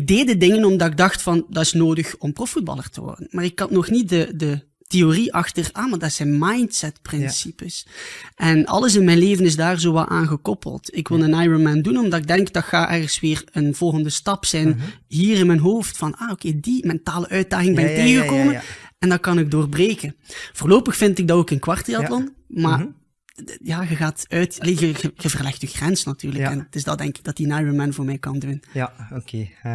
Ik deed de dingen omdat ik dacht van, dat is nodig om profvoetballer te worden. Maar ik had nog niet de, de theorie achter, ah, maar dat zijn mindset-principes. En alles in mijn leven is daar zo wat aan gekoppeld. Ik wil een Ironman doen, omdat ik denk dat gaat ergens weer een volgende stap zijn. Mhm. Hier in mijn hoofd van, ah, oké, die mentale uitdaging ben ik ja, tegengekomen. En dat kan ik doorbreken. Voorlopig vind ik dat ook een kwartiathlon, maar... Mhm. Ja, je gaat uit, je, verlegt je grens natuurlijk. En het is dat denk ik dat die Ironman voor mij kan doen. Ja, oké.